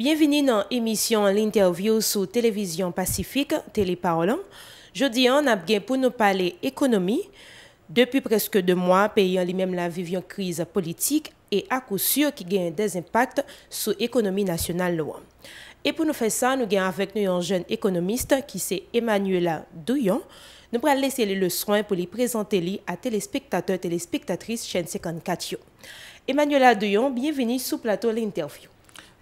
Bienvenue dans l'émission L'interview sur Télévision Pacifique, Téléparole. Jeudi, on a bien pour nous parler économie. Depuis presque deux mois, pays en lui-même la vivent une crise politique et à coup sûr qui gagne des impacts sur l'économie nationale. Et pour nous faire ça, nous avons avec nous un jeune économiste qui c'est Emmanuela Douillon. Nous allons laisser le soin pour lui présenter à téléspectateurs et téléspectatrices chaîne 54. Emmanuela Douillon, bienvenue sur plateau l'interview.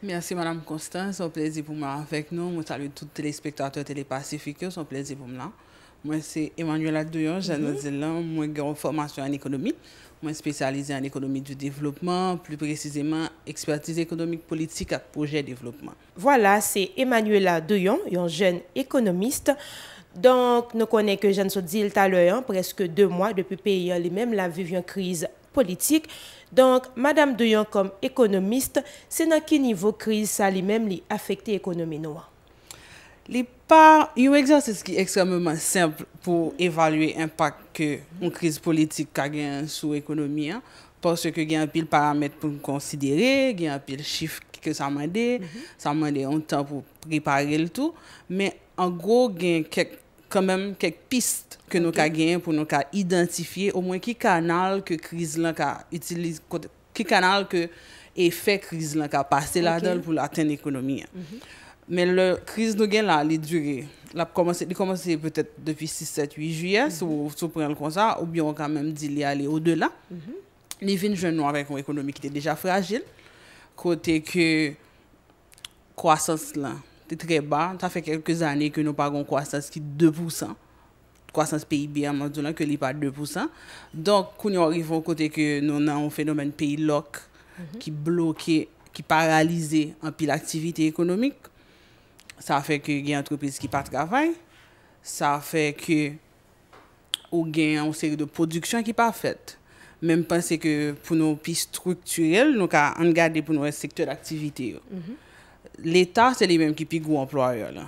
Merci, Madame Constance. C'est un plaisir pour moi avec nous. Je salue tous les téléspectateurs télépacifiques. C'est un plaisir pour moi. Moi, c'est Emmanuela Douillon, je mhm. hein. Moi, j'ai formation en économie. Moi, spécialisée en économie du développement, plus précisément expertise économique, politique à projet de développement. Voilà, c'est Emmanuela Duyon, un jeune économiste. Donc, nous connaissons que Jeanne Sodil tout à l'heure, hein, presque deux mois depuis le pays, hein, les mêmes la vécu une crise politique. Donc, Madame Doyon, comme économiste, c'est dans quel niveau crise ça lui-même lui affecté l'économie noire Il pas un exercice qui est extrêmement simple pour évaluer l'impact qu'une crise politique a sur l'économie. Hein, parce que il y a un pile paramètres pour considérer, il y a un pile chiffre que ça m'a donné, mhm. ça m'a donné un temps pour préparer le tout. Mais en gros, il y a quelques kanmem kek pist ke nou ka gen pou nou ka identifiye, ou mwen ki kanal ke kriz lan ka utilize, ki kanal ke efek kriz lan ka pase la don pou la ten ekonomi. Men le kriz nou gen la, li dure, li komanse peut-et depi 6, 7, 8 juye, sou pren l kon sa, oubyon kanmem di li ale o de la. Li vin jen nou avèk an ekonomi ki te deja fragil, kote ke kwasans lan, Tè tre ba, ta fè kelke zanè ke nou paron kwasans ki 2%. Kwasans peyi bi a madjou la ke li par 2%. Donk, kou nou orifon kote ke nou nan ou fenomen peyi lok mhm. ki bloke, ki paralize an pi l'aktivite ekonomik. Sa fè ke gen antropise ki pa travay. Sa fè ke ou gen ou seri de produksyon ki pa fèt. Menm panse ke pou nou pi strukturel, nou ka an gade pou nou sektor aktivite yo. Mm-hmm. L'Etat, se li menm ki pigou employe yo la.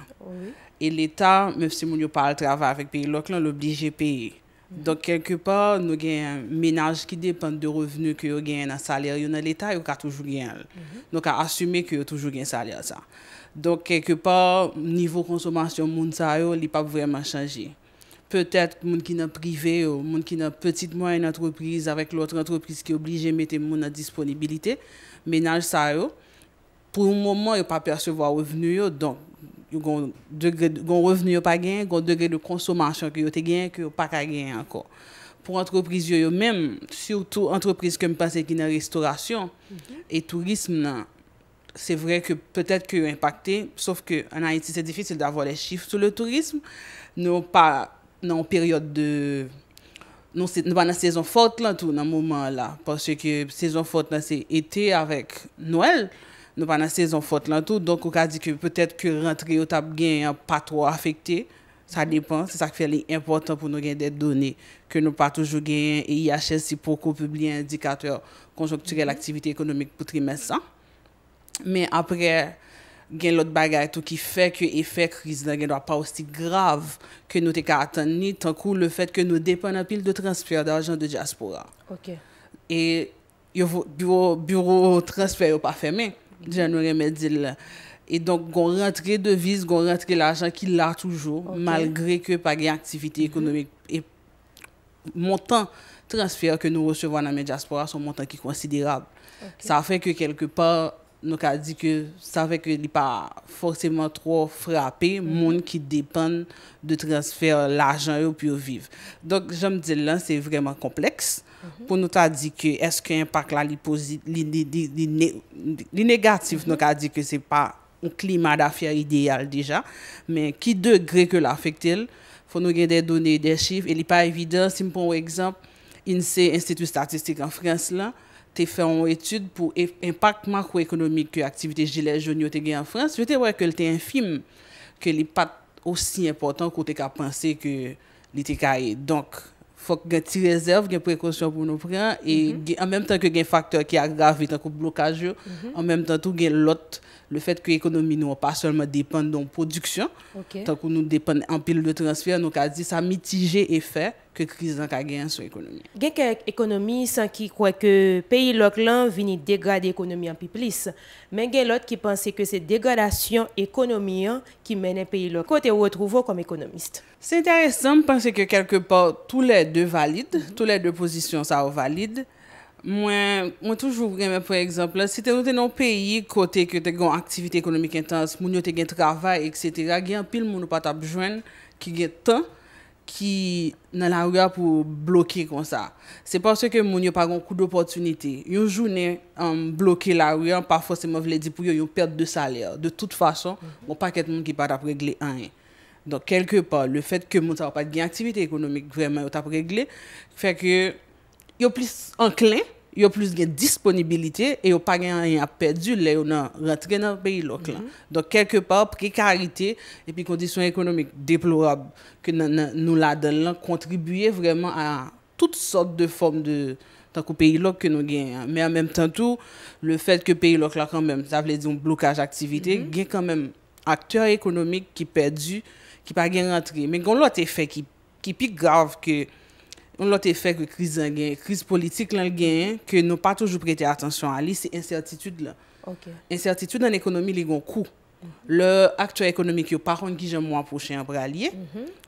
E l'Etat, mèf se moun yo pa al travè avèk peyi, lòk lan l'oblige peyi. Donk, kelke pa, nou gen menaj ki depan de revenu ki yo gen a salè. Yon an l'Etat, yo ka toujou gen al. Nou ka asume ki yo toujou gen salè sa. Donk, kelke pa, nivou konsomasyon moun sa yo, li pa vreman chanji. Petèt moun ki nan prive yo, moun ki nan petit mwen an antropriz avèk l'otre antropriz ki oblige mette moun a disponibilite, menaj sa yo. pou mouman yo pa persevo a revenu yo, donk, yo gon revenu yo pa gen, gon degre de konsoman chan ki yo te gen, ki yo pa ka gen anko. Pou antropriz yo yo men, surtout antropriz kem pase ki nan restorasyon, mhm. e turism nan, se vre ke peutet ki yo impakte, saf ke anayeti se difisil de non, avwa le chif tou le turism, nou pa nan peryote de, nou pa nan sezon fote lan tou, nan mouman la, parce ke sezon fote lan se ete avèk nouel, Nou pa nan sezon fote lan tou, donk ou ka di ke peut-et ke rentre yo tap gen pa tro afekte, sa depan, se sa ke fè li important pou nou gen de donè, ke nou pa toujou gen IHS si pokou publie indikator konjonkturè l'aktivite mhm. ekonomik pou trimè sa. Men apre, gen lot bagay tou ki fè ke efè kriz nan gen dwa pa osi grav ke nou te ka atan ni tan kou le fèt ke nou depan apil de transfer de ajan de diaspora. E yo bureau transfer yo pa fè menk, Jan wè mè dil lè. E donk, gò rentre devise, gò rentre l'ajan ki l'a toujou, malgre ke pa gen aktivite ekonomik. Mhm. E montan transfer ke nou wosye vwa nan Mediaspora son montan ki konsiderab. Sa fè ke kelke pa, nou ka di ke, sa fè ke li pa fòrsèman tro frape mhm. moun ki depan de transfer l'ajan yo pi yo viv. Donk, jan mè dil lè, se vreman kompleks. Mhm. pou nou ta di ke eske impak la li pozit, li negatif nou ka di ke se pa ou klima da fè ideal deja, men ki de gre ke la fèk tel, fò nou gen de donè de chif, e li pa evide, si m pou ou ekzamp, in se institut statistik an Frans lan, te fè ou etude pou impak mak ou ekonomik ki aktivite gilè jouni ou te gen an Frans, vete wè ke lte enfim, ke li pat osi important kote ka panse ki li te ka e donk. Fok gen ti rezerv, gen prekonsyon pou nou pren, e mhm. en menm tan ke gen faktor ki agravi tan ko blokaj yo, en mhm. menm tan tou gen lot, le fet ki ekonomi nou a pa selman depen don produksyon, tan ko nou depen ampil de transfer, nou ka zi sa mitije efè, ke kriz an ka gen sou ekonomi. Gen ke ekonomi san ki kwa ke peyi lok lan vini degrad ekonomi an pi plis. Men gen lot ki panse ke se degradasyon ekonomi an ki menen peyi lok. Ko te wotrouvo konm ekonomist. Se interessem panse ke kelke pa tou le de valide, mhm. tou le de posisyon sa ou valide. Mwen toujou gen men pou ekzamp la, se te wote nan peyi kote ke te kon aktivite ekonomik intans moun yo te gen travay, ekse te gen pil moun ou pata pjwen ki gen tan ki nan la ouya pou blokye kon sa. Se pas se ke moun yo pa kon kou d'oportunite, yon jounen um, blokye la ouya, pa fos se moun vle di pou yon yon perte de saler. De tout fason, moun pa ket moun ki pa ta pregle an. Don kelke pa, le fet ke moun sa wapate gen aktivite ekonomik vreman yo ta pregle, fek yo plis an klen, yo plus gen disponibilite, e yo pa gen a yon ap perdu le yo nan rentre nan peyi lok la. Mhm. Donk kelke pa, prekarite, epi kondisyon ekonomik deplorab ke nan nou la den lan, kontribuye vreman a tout sort de form tankou peyi lok ke nou gen. Men an menm tentou, le fet ke peyi lok la kanmen, sa vle di yon blokaj aktivite, mhm. gen kanmen aktyor ekonomik ki perdu, ki pa gen rentre. Men kon lot efek ki pi grav ke On lot e fek kriz an gen, kriz politik lan gen, ke nou pa toujou prete atensyon a li, se insertitude la. Insertitude nan ekonomi li gon kou. Le aktyon ekonomi ki yo pa kon ki jen moun aposhen apre a li.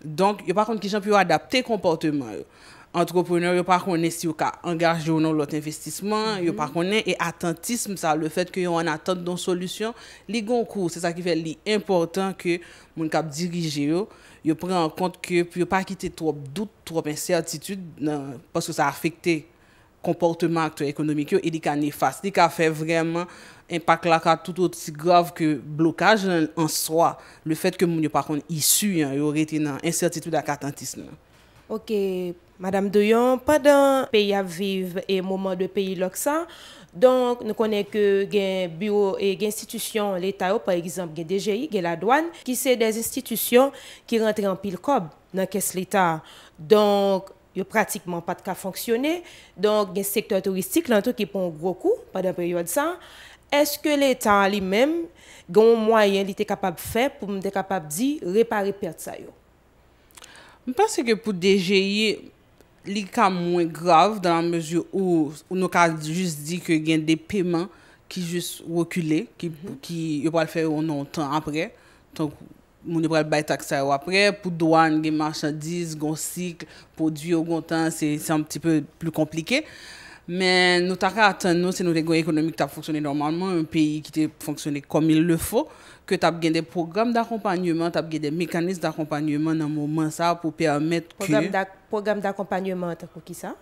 Donk, yo pa kon ki jen pou yo adapte komportemen yo. Antroponeur yo pa kon ne si yo ka angaj yo nou lot investisman, yo pa mhm. kon ne e atentisme sa, le fet ki yo an atent don solusyon. Li gon kou, se sa ki vel li important ke moun kap dirije yo. yo pre an kont ke pou yo pa kite trop dout, trop incertitude, paske sa afekte komportman akto ekonomik yo, e di ka nefas, di ka fe vreman, e pa klaka tout ot si grav ke blokaj an soa, le fet ke moun yo pa kont isu yo rete nan incertitude akatantisme. Ok, madame Doyon, pa dan peyi aviv e mouman de peyi lòk sa, donk nou konen ke gen bureau e gen institisyon l'Etat yo, par exemple gen DGI, gen la douan, ki se den institisyon ki rentre an pil kob nan kes l'Etat. Donk yo pratikman pat ka fonksyonne, donk gen sektor turistik lantou ki pon woku pa dan peyi lòk sa, eske l'Etat li menm gen ou mwayen li te kapab fe pou mde kapab di repare perte sa yo? Mwen panse ke pou DJI, li ka mwen grav dan an mezur ou nou ka jist di ke gen de peman ki jist wokule, mhm. ki yo pral fè ou nou tan apre, tonk moun yo pral bay taksè ou apre, pou doan gen marchandiz, gon sik, pou di yo gon tan, se se an petit peu plou komplike. Men nou ta ka atan nou se nou te gwen ekonomik ta foksyone normalman, un peyi ki te foksyone komil le fo, ke ta ap gen de program d'akompanyement, ta ap gen de mekanisme d'akompanyement nan mouman sa pou permet ke... Program d'akompanyement, ta pou ki sa?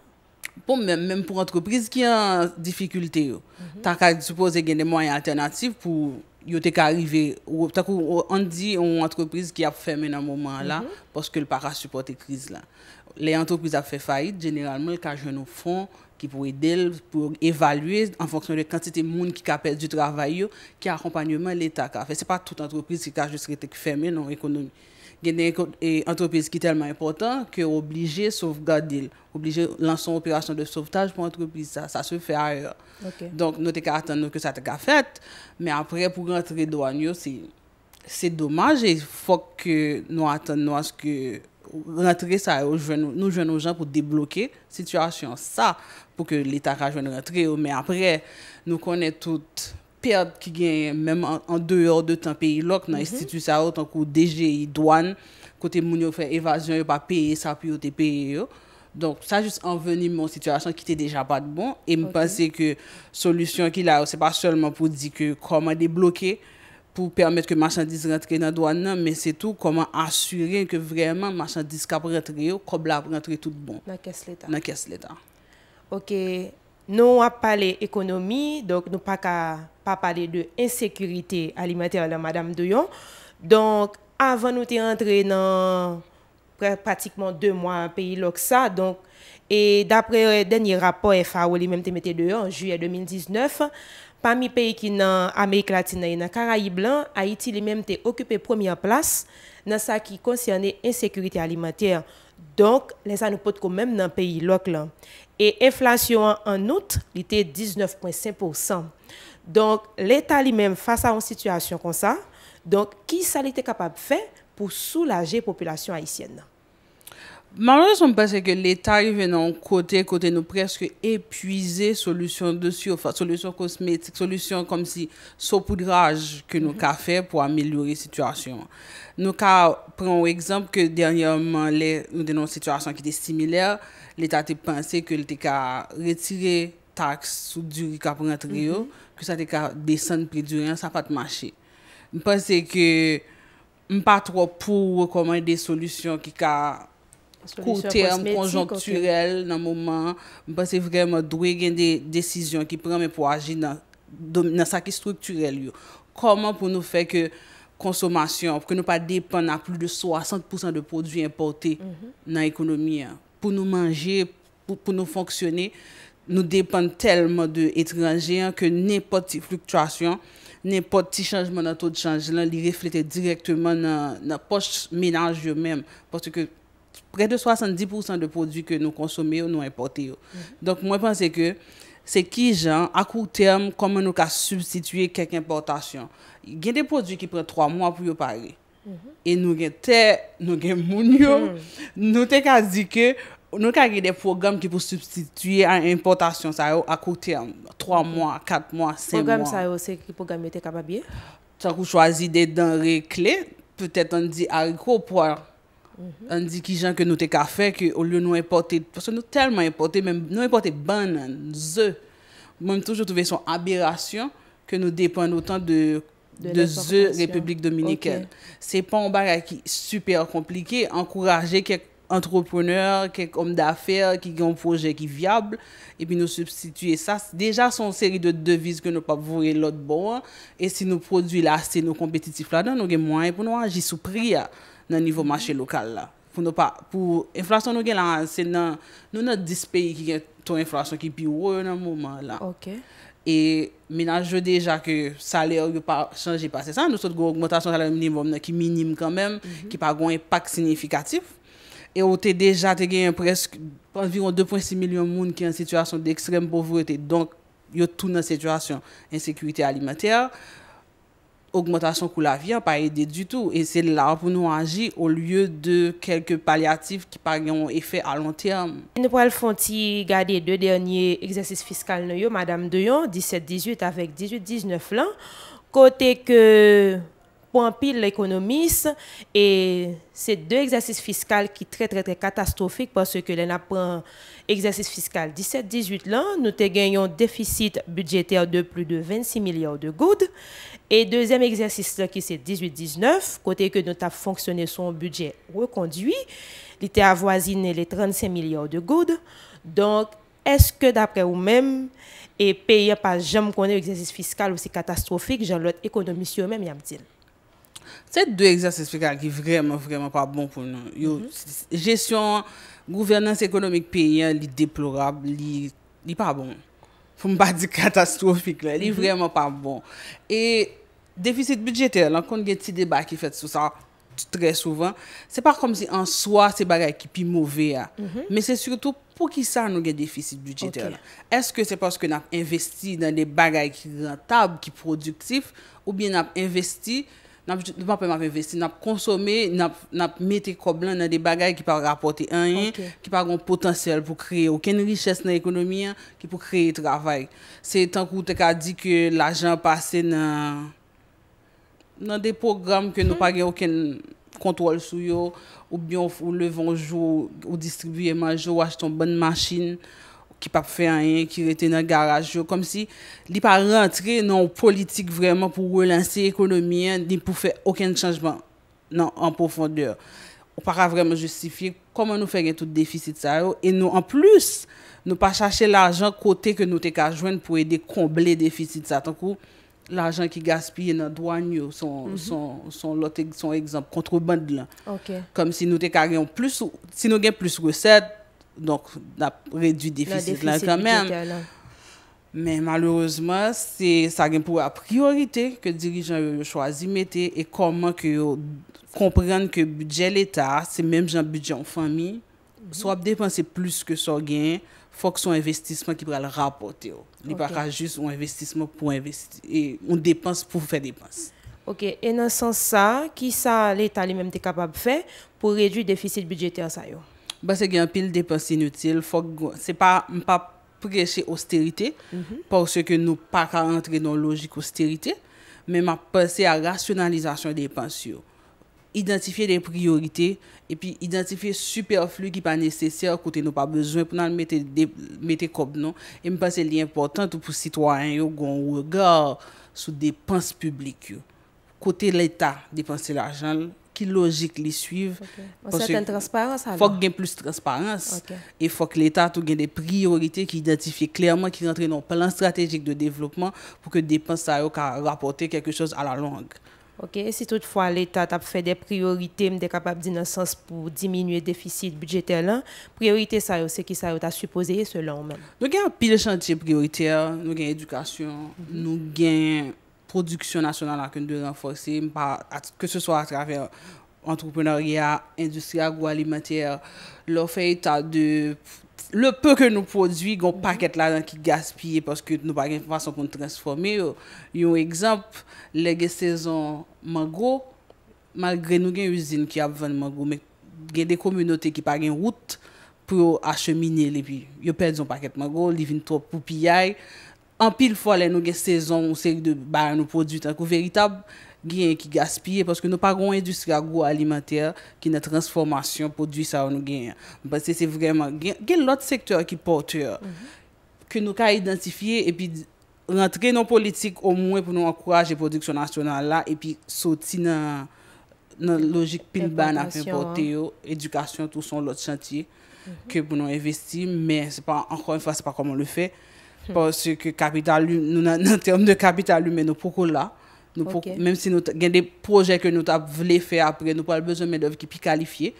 Pou men, men pou antreprise ki an difikulte yo. Mhm. Ta ka suppose gen de mwenye alternatif pou yote ka arrive, ou ta pou an di yon antreprise ki ap fèmè nan mouman la, poske l para supporte kriz la. Le antreprise ap fè faid, generalmen, l ka jen nou fon... ki pou edel, pou evalue en fonksyon de kantite moun ki kapèz du travay yo, ki akompanyouman l'état ka. Fè, non, se pa tout antropiz ki kaj de sretèk fèmè non ekonomi. Genè, antropiz ki telman important, ki oblige sovgadil, oblige lanson operasyon de sovtaj pou antropiz, sa se fè aè. Donk, nou te ka atan nou ke sa te ka fèt, mè apre pou rentre doan yo, se domaj, fòk nou atan nou aske ou rentre sa yo, nou jwen nou jan pou debloke situasyon sa pou ke l'Etat ka jwen rentre yo men apre nou konen tout perp ki gen menm an deor de tan peyi lok nan istitusya yo tankou deje yi douan kote moun yo fe evasyon yo pa peye sa piyo te peye yo donk sa jist anveni moun situasyon ki te deja bat bon e mpase ke solusyon ki la yo se pa solman pou di ke koman debloke yo pou permet ke machandise rentre nan doan nan, men se tou koman asyren ke vreman machandise kap rentre yo, kob la non, rentre tout bon. Nan kes letan. Ok, nou ap pale ekonomi, nou pa pale de insekurite alimenter la Madame Doyon, donk, avan nou te rentre nan pratikman 2 mwa an peyi loksa, donk, Et d'après le euh, dernier rapport FAO, lui-même te dehors en juillet 2019, parmi les pays qui en Amérique latine et dans Caraïbes, Haïti lui-même te occupé première place dans ce qui concernait l'insécurité alimentaire. Donc, les peut quand même dans le pays local. Et l'inflation en août, était 19,5%. Donc, l'État lui-même, face à une situation comme ça, donc, qui ça était capable de faire pour soulager la population haïtienne? Mwen mwen se mwen pense ke l'Etat yon kote kote nou preske epuize solusyon dosyo, solusyon kosmetik, solusyon kom si sopoudrage ke nou ka fe pou ameliori situasyon. Nou ka pran ou ekzamp ke dernyanman lè nou denon situasyon ki te similer, l'Etat te pense ke l te ka retiré taks ou duri ka pran triyo, ke sa te ka desen pri duran, sa pa te mache. Mwen pense ke mwen pa tro pou wakoman de solusyon ki ka... kou term konjonkturel nan mouman, mwen pa se vreman dwe gen de desisyon ki premen pou aji nan sakit strukturel yo. Koman pou nou fe konsomasyon, pou ke nou pa depan nan plou de 60% mhm. de prodou importe nan ekonomi pou nou manje, pou pou nou fonksyone, nou depan telman de etranje, ke ne poti fluktuasyon, ne poti chanjman nan tout chanjman, li reflete direktman nan poch menaj yo menm, pou se ke Prete 70% de prodwi ke nou konsome yo, nou importe yo. Donk mwen panse ke, se ki jan akou term komon nou ka substitue kek importasyon. Gen de prodwi ki pre 3 mwa pou yo pare. E nou gen te, nou gen moun yo, nou te ka zike, nou ka gen de program ki pou substitue an importasyon sa yo akou term. 3 mwa, 4 mwa, 5 mwa. Program sa yo, se ki program yote kapabye? Sa kou chwazi de denre kle, peutet an di ariko pou an. Mm-hmm. An di ki jan ke nou te ka fe, ke ou le nou importe, pou se nou telman importe, nou importe ban nan, ze, mwen toujou touve son aberasyon, ke nou depan otan de, de ze Republik Dominikene. Se pon bar a ki super komplike, ankouraje kek antroponeur, kek om da fe, ki gen proje ki viable, e pi nou substitue sa, deja son seri de devise ke nou pa vore lot bo, e si nou produ la, se nou kompetitif la, nan nou gen mwen imponwa, jisou priya, nan nivou machè lokal la. Pou nou pa, pou inflasyon nou gen lan, se nan, nou nan dispey ki gen ton inflasyon ki pi wè nan mouman la. Ok. E, menanjou deja ke salè yon pa chanjè pa se sa, nou sot gwen augmantasyon salè minimum nan ki minime kanmèm, mhm. ki pa gwen pak signifikatif. E ou te deja te gen presk, environ 2.6 milyon moun ki an situasyon de ekstrem povrote, donk yo tou nan situasyon ensekwite alimatera. augmentation coût la vie n'a hein, pas aidé du tout. Et c'est là pour nous agir au lieu de quelques palliatifs qui par un effet à long terme. Nous avons garder deux derniers exercices fiscaux, Madame Deyon, 17-18 avec 18-19 ans. Côté que pour pile l'économiste et ces deux exercices fiscaux qui sont très très très catastrophiques parce que l'on un exercice fiscal 17-18 ans, nous avons un déficit budgétaire de plus de 26 milliards de gouttes et deuxième exercice qui c'est 18-19 côté que nous avons fonctionné son budget reconduit, il était avoisiné les 35 milliards de gouttes. Donc est-ce que d'après vous-même et payé pas jamais connaît exercice fiscal aussi catastrophique, j'en l'autre économiste eux même y Tse dwe egzase spikal ki vreman, vreman pa bon pou nan. Yo, jesyon, gouvernanse ekonomik peyen, li deplorab, li pa bon. Fou mba di katastrofik la, li vreman pa bon. E, defisit budjetel, an kon gen ti deba ki fet sou sa, di tre souvan, se pa kom si an swa se bagay ki pi mouve a. Men se surtout pou ki sa nou gen defisit budjetel. Eske se paske nan ap investi dan de bagay ki nan tab ki produktif, ou bien nan ap investi, N ap konsome, n ap mete koblan nan de bagay ki pa rapote anye, ki pa ron potansyal pou kreye. Aken riches nan ekonomi an, ki pou kreye travay. Se tankou te ka di ke l ajan pase nan de program ke nou pa ge aken kontrol sou yo, ou bionf, ou levonjou, ou distribuyenmanjou, ou achiton bonn machin. ki pa pou fè anyen, ki rete nan garaj yo, kom si li pa rentre nan ou politik vreman pou relansi ekonomiyen, ni pou fè okèn chanjman nan anpoufondeur. Ou para vreman justifiye koman nou fè gen tout defisit sa yo, e nou an plus nou pa chache l'ajan kote ke nou te ka jwen pou ede komble defisit sa, tan kou l'ajan ki gaspye nan douan yo son lote, mhm. son ekzamp, kontreband lan. Kom si nou te ka gen plus, si nou gen plus resept, Donk la redwi defisit la kamen. Men malouzman se sa gen pou a priorite ke dirijan yo yo chwazi mette e koman ke yo komprende ke budje l'Etat se menm jan budje an fami so ap depanse plus ke so gen fok son investisman ki pral rapote yo. Ni pa ka just son investisman pou investi, ou depanse pou fè depanse. Ok, en ansan sa ki sa l'Etat li menm te kapab fè pou redwi defisit budjeti an sa yo? Basè gen pil depens inoutil, fòk m pa preche austerite, mhm. pòsè ke nou pa ka rentre nou logik austerite, men m pa preche a rasyonalizasyon depens yo. Identifiye de priorite, epi identifiye superflu ki pa nesesye kote nou pa bezwen pou nan mette kob nou. E m pa se li important pou sitwany yo goun wè gare sou depens publik yo. Kote l'Etat depense l'ajanl, logik li suive. Bon, fok gen plus transparans e fok l'Etat ou gen de priorite ki identifiye klerman ki rentre nan plan strategik de devlopman pou ke depan sa yo ka rapote keke chos a la lang. Ok, si toutfwa l'Etat ap fe de priorite m de kapap di nan sens pou diminue defisit budjetel an, priorite sa yo se ki sa yo ta suposeye se lan ou men? Nou gen pil chanti priorite, nou gen edukasyon, mm-hmm. nou gen Produksyon nasyonal akoun de renforsi, mpa atke se so a traver antropenerya, industria, gwa alimenter, lo fey tal de, le pe ke nou produi, goun paket la nan ki gaspye, paske nou pa gen fason kon transforme yo. Yo ekzamp, le ge sezon man go, malgre nou gen yon usine ki ap ven man go, men gen de komunote ki pa gen wout pou yo achemine le pi. Yo pen zon paket man go, li vin to pou pi yay, an pil folen nou gen sezon ou seri de bayan nou produ tan ko veritab gen ki gaspye paske nou pa gwen industria gou alimenter ki nan transformasyon produ sa ou nou gen. Basi se se vreman gen, gen lot sektor ki pote yo, ke nou ka identifiye epi rentre nan politik o mwen pou nou akwaje produksyon nasyonal la epi soti nan logik pil ban apen pote yo, edukasyon tout son lot chanti mhm. ke pou nou investi men se pa ankon yon fwa se pa koman le fey. Hmm. Pon se ke kapital lume, nou nan term de kapital lume nou poukou la. Mèm si nou gen de proje ke nou ta vle fe apre, nou pou al bezon men dev ki pi kalifiye.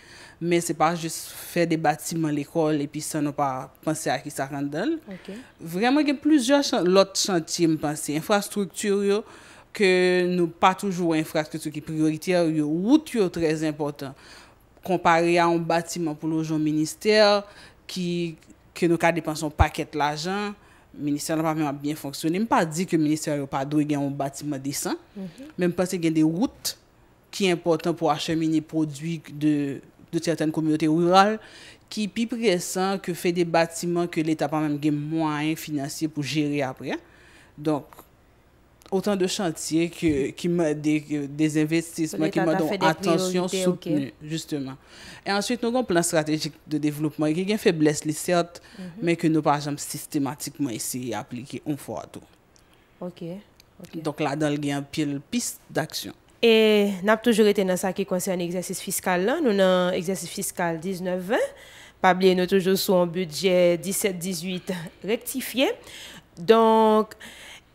Mè se pa jes fè de batiman l'ekol, epi sa nou pa panse a ki sa kandel. Vreman gen plouzè lot chanti mpansi. Infrastrukturyo ke nou pa toujou infrastrukturyo ki priorite yo, yo wout yo trez important. Kompare a un batiman pou lojou minister, ki nou ka depansyon paket la janj. Ministère n'a pas vraiment bien fonctionné. M'a pas dit que ministère n'a pas doué gen yon bâtiment décent. M'a pas dit gen de route ki important pou achemine produit de certaine communauté rurale, ki pi pressant, ke fè des bâtiments ke l'État pas même gen moyen financier pou jéré apre. M'a pas dit autant de chantiers que, qui des, investissements qui m'ont donné attention soutenue, justement. Et ensuite, nous avons un plan stratégique de développement qui a une faiblesse, certes, mhm. mais que nous pas systématiquement essayé d'appliquer une fois à tout. OK. Donc là, dans le gain, pile piste d'action. Et nous avons toujours été dans ça qui concerne l'exercice fiscal. Nous avons un exercice fiscal 19-20. Pas oublier, nous toujours sur un budget 17-18 rectifié. Donc,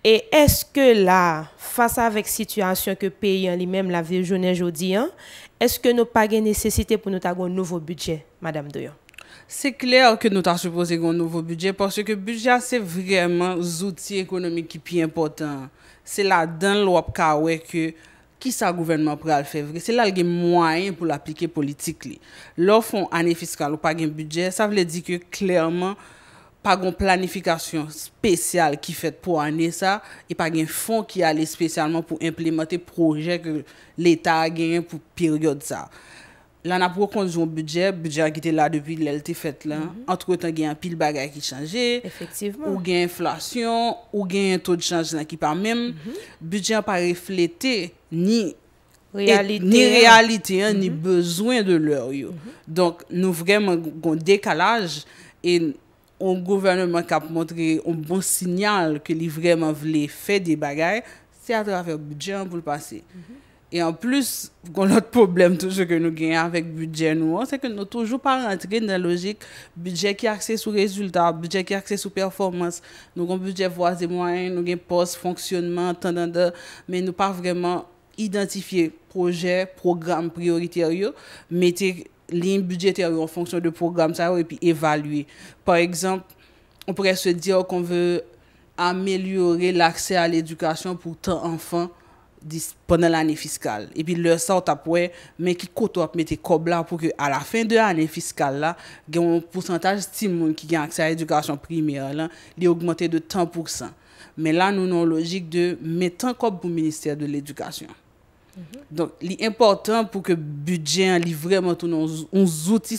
et est-ce que là, face à avec situation que pays en lui-même la vie journée aujourd'hui, hein, est-ce que nous pas nécessité pour nous avoir un nouveau budget, Madame Doyon? C'est clair que nous avons supposé un nouveau budget parce que le budget, c'est vraiment un outil économique qui est important. C'est là dans cas que qui le gouvernement pour le faire. C'est là le moyen pour l'appliquer politiquement. Lorsqu'on a année fiscale ou pas un budget, ça veut dire que clairement, pa gon planifikasyon spesyal ki fet pou ane sa, e pa gen fon ki ale spesyalman pou implemente proje ke l'Etat gen yon pou period sa. La na pou konjon budget, budget ki te la depi lèl te fet la, an toukotan gen yon pil bagay ki chanje, ou gen inflasyon, ou gen yon to di chanje nan ki pa men, mhm. budget pa reflete ni realite, ni mhm. bezwen de lèl yo. Mhm. Donk nou vremen gon dekalaj, e nan... ou gouvernement kap montre ou bon sinyal ke li vreman vle fè de bagay, se a travè budget an pou l'passe. E an plus, kon lout problem toujou ke nou genye avèk budget nou an, se ke nou toujou pa rentre nan logik budget ki akse sou rezultat, budget ki akse sou performans, nou kon budget voase mwen, nou gen post, fonksyonman, tendan de, men nou pa vreman identifiye projè, program, prioriter yo, metèr, li yon budjet yon fonksyon de program sa yon e pi evalue. Par exemple, on poure se dire kon ve amelyore l'akse a l'edukasyon pou tan anfan pendant l'anye fiskal. E pi lè sa ou tapwe, men ki koto ap mette kob la pou ki a la fin de l'anye fiskal la gen yon pousantaj stimoun ki gen akse a l'edukasyon primer la li augmente de tan porsan. Men la nou nou logik de men tan kob pou minister de l'edukasyon. Mhm. Donc, l'important pour que hein, hein, le budget soit vraiment hein. un nos outils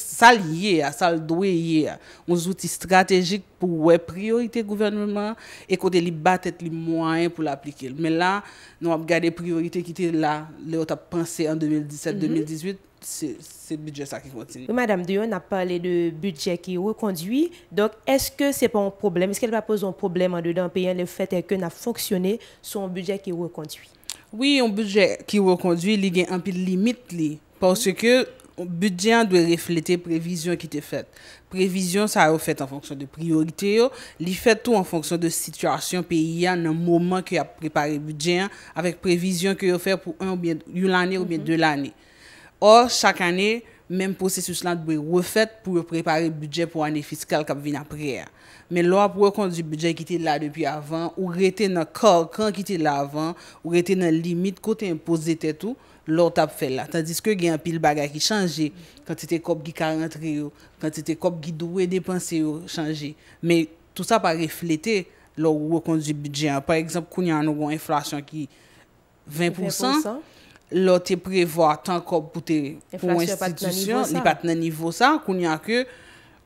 à ça stratégiques pour les priorités gouvernement et côté y battre les moyens pour l'appliquer. Mais là, nous avons gardé priorités qui étaient là, les autres pensées en 2017 2018 mhm. c'est le budget ça qui continue. Madame Dion a parlé de budget qui reconduit. Donc, est-ce que ce n'est pas un problème? Est-ce qu'elle va poser un problème en dedans payant Le fait est que a fonctionné un budget qui reconduit. Oui, yon budget ki yo wakondwi li gen anpil limit li, porske budget an dwe reflete prevision ki te fet. Prevision sa yo fet an fonksyon de priorite yo, li fet tou an fonksyon de situasyon pe yon an an mouman ki yo ap prepare budget an, avek prevision ki yo fet pou an ou bien yon lani ou bien mhm. de lani. Or, chak ane, menm posesus lan dwe refet pou yo prepare budget pou ane fiskal kap vin ap rey an. Men lò ap wè kon di budget ki te la depi avan, ou rete nan kor kan ki te la avan, ou rete nan limit ko te impose te tou, lò tap fè la. Tandis ke gen pil baga ki chanje, kan te te kop ki karantre yo, kan te te kop ki dowe depanse yo, chanje. Men tout sa pa reflete lò wè kon di budget. Par exemple, kounyan nou wè inflasyon ki 20%, lò te prevoa tan kop pou te pou institisyon, li pat nan nivou sa, kounyan ke...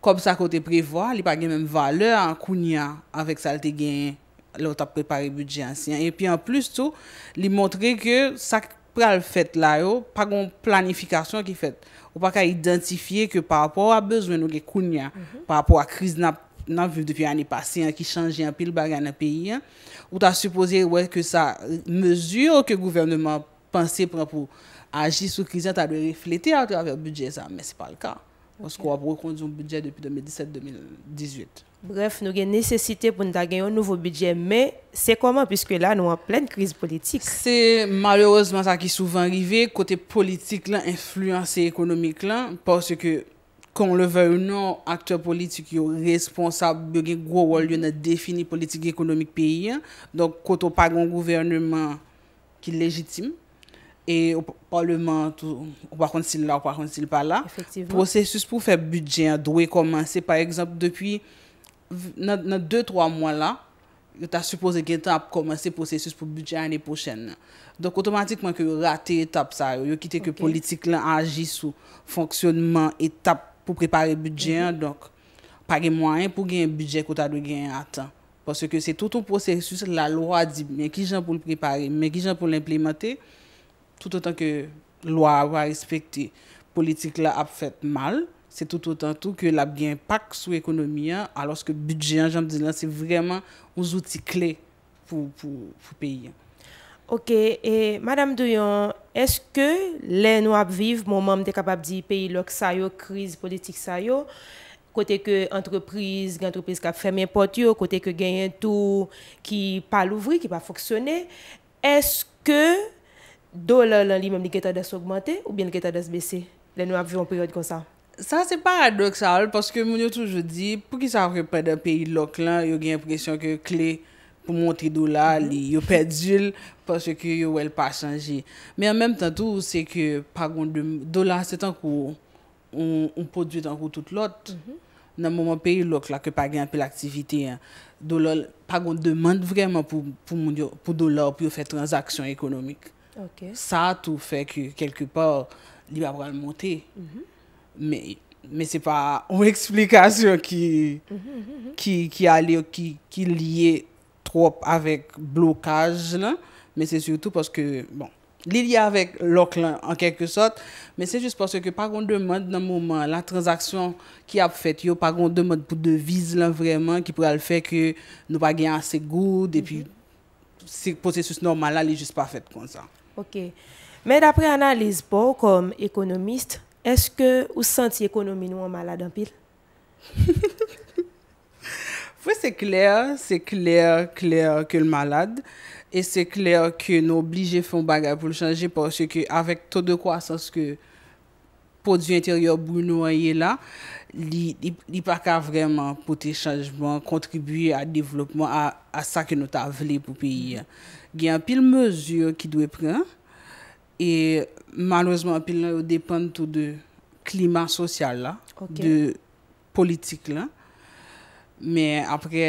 kom sa kote prevoa, li pa gen menm valeur an kounya anvek sa lte gen lout ap prepare budje ansyen. Epi an plus tou, li montre ke sak pral fèt la yo, pa gon planifikasyon ki fèt, ou pa ka identifiye ke parpò a bezwen nou ke kounya mhm. parpò a kriz nan vif depi ane pase, ki chanje an pil bagan an peyi, ou ta suppose wèk ke sa mèzu ou ke gouvernement panse pran pou agi sou kriz an ta be reflete ato avèr budje ansyen, men se pa lka. Parce qu'on a reconduit un budget depuis 2017-2018. Bref, nous avons nécessité pour nous un nouveau budget, mais c'est comment puisque là nous en pleine crise politique. C'est malheureusement ça qui est souvent arrivé côté politique là influence économique parce que on le veut ou non, acteurs politiques sont responsables de gros rôle dans politique économique pays. Hein. Donc, quand on pas un gouvernement qui est légitime, e ou parlement, ou pakonsil la, ou pakonsil pa la, prosesus pou fè budget dwe komanse, par exemple, depi nan 2-3 mwan la, yo ta suppose gen ta ap komanse prosesus pou budget ane pochen. Donk otomatikman yo rate etap sa, yo kite ke politik lan agi sou fonksyonman etap pou prepare budget, donk pare mwany pou gen budget kota dwe gen atan. Ponso ke se toutou prosesus, la lwa di, men ki jan pou l'prepare, men ki jan pou l'implemente, tout autant que loi va respecter, politique là a fait mal, c'est tout autant tout que la bien impact sur l'économie, hein, alors que le budget, hein, j'aime là c'est vraiment un outil clé pour le pays. Ok, et Madame douyon est-ce que les Noirs vivent, mon membre capable de dire, pays, là crise politique, ça, côté que entreprise, entreprise qui a fermé porte, côté que gagne tout, qui pas l'ouvrir, qui pas fonctionner, est-ce que Dola lan li menm li keta desi augmente ou bien li keta desi bese? Lè nou avyon priode kon sa. Sa se paradoksal, paske moun yo toujou di, pou ki sa repre de peyi lok lan, yo gen presyon ke kle pou montri dola mhm. li yo pedjil, paske ki yo wèl pa chanji. Men an menm tan tou, se ke pagoun de... Dola se tankou, on podjou tankou tout lot. Mhm. Nan mouman peyi lok la, ke pa gen apè l'aktivite, dola, pagoun, demand vreman pou moun yo, pou dola ou pou yo fè transaksyon ekonomik. Ça Ça, tout fait que quelque part, il va pouvoir monter. Mm-hmm. Mais mais c'est pas une explication qui est mm-hmm, liée mm-hmm, qui qui allait qui qui lié trop avec blocage mais c'est surtout parce que bon lié avec l'ocle en quelque sorte mais c'est juste parce que par contre demande dans moment la transaction qui a fait yo par contre demande pour devise là vraiment qui pourrait le faire que nous pas gagner assez good et puis mm processus normal là il est juste pas fait comme ça OK. Mais d'après analyse, pour comme économiste, est-ce que vous sentez l'économie malade en pile? oui, c'est clair, c'est clair, clair que le malade. Et c'est clair que nous obligés font bagarre pour le changer parce que avec taux de croissance que pou di yon interior bournoye la, li pa ka vreman pote chanjman, kontribuye a devlopman, a sa ke nou ta vle pou peyi. Gye an pil mesur ki dwe pran, e malouzman pil nou depan tout de kliman sosyal la, de politik la, me apre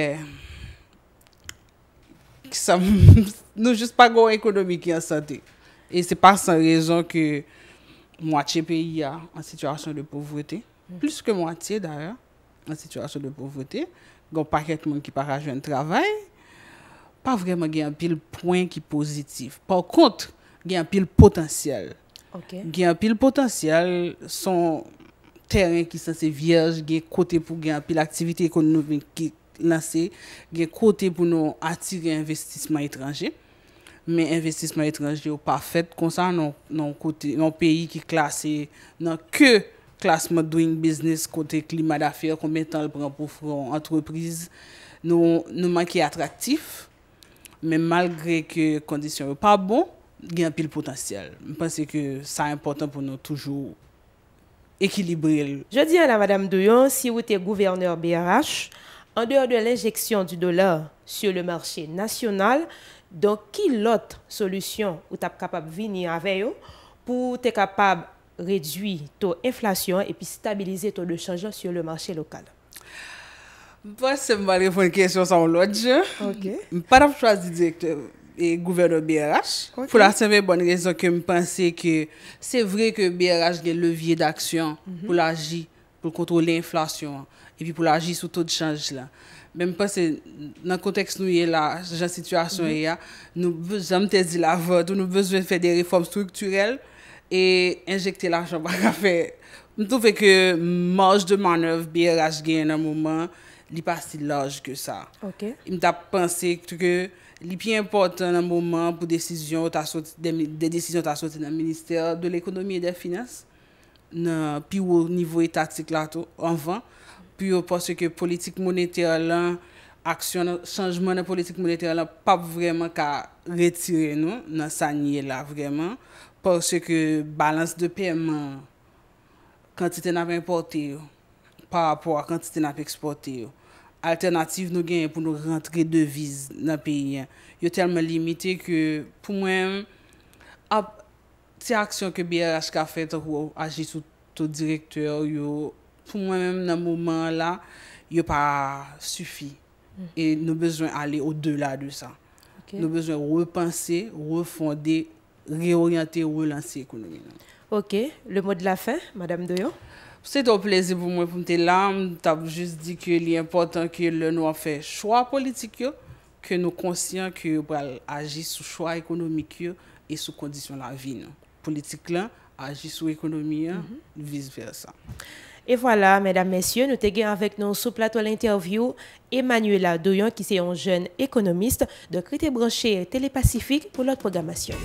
ki sa moun, nou jist pa gwa ekonomik yon sante, e se pa san rezon ke moitié pays en situation de pauvreté, mm. plus que moitié d'ailleurs, en situation de pauvreté. Il paquet a qui part un travail. Pas vraiment il a pile point qui positif. Par contre, il y a un pile potentiel. Il y a un pile potentiel, son terrain qui est censé vierge, il y côté pour économique qui est lancée, côté pour attirer investissement étranger. men investisman etranjè ou pa fèt konsan nan kote, nan peyi ki klasè, nan ke klasman doing business kote klima da fè, konbè tan le pran pou fron antreprise, nou man ki atraktif, men malgre ke kondisyon ou pa bon, gen pi l potansyel. Mwen pense ke sa important pou nou toujou ekilibri. Je di an la madame Doyon, si ou te gouverneur BRH, an dewa de l'injeksyon du dolar sur le marchè nasyonal, Don ki lot solusyon ou tap kapab vini aveyo pou te kapab redwi to inflasyon epi stabilize to de chanjon si yo le manche lokal? Mwen se mbale foun kèsyon sa moun lot jen. Ok. Mwen paraf chwa zi direktor e gouvernor BRH pou la se mwen bon rezon ke mwen panse ki se vre ke BRH gen levye d'aksyon mhm. pou la aji pou kontrol l'inflasyon epi pou la aji sou to de chanj la. Ben mi panse nan konteks nou ye la, jan situasyon ya, nou bezan tezi la vod, nou bezan fè de reform strukturel, e injekte la chan baka fè. Mou tou fè ke manj de manev B.R.H. gen nan mouman, li pa si laj ke sa. Ok. Mi ta panse ktou ke li pi importan nan mouman pou desisyon ta sote nan Ministère de l'Economie et des Finances, nan piwou nivou etatik la to, anvan, pou yo porsè ke politik moneter lan, aksyon nan, chanjman nan politik moneter lan, pap vreman ka retire nou, nan sanye la vreman, porsè ke balans de pèman kantite nan pe importe yo, par rapport a kantite nan pe exporte yo. Alternatif nou gen pou nou rentre deviz nan pe yon. Yo telman limite ke, pou mwen, ap, ti aksyon ke B.R.H. ka fèt, yo aji sou tou direktor, yo, pou mwen mèm nan mouman la yo pa sufi mm. e nou bezwen alè o delà de sa. Nou bezwen repense refonde, reorientè relansè ekonomi nan. Ok, le mò de la fin, madame Doyon? Pou se tou plèze pou mwen pou mte lam, ta pou jous di ki yo li important ki yo lè nou an fè chwa politik yo ki yo nou konsyen ki yo agi sou chwa ekonomik yo e sou kondisyon la vi nan. Politik lan, agi sou ekonomi mm-hmm. vis versa. Et voilà, mesdames, messieurs, nous t'aiguons avec nous sous plateau l'interview Emmanuela Doyon, qui est un jeune économiste de Crédit Branché Télépacifique pour notre programmation.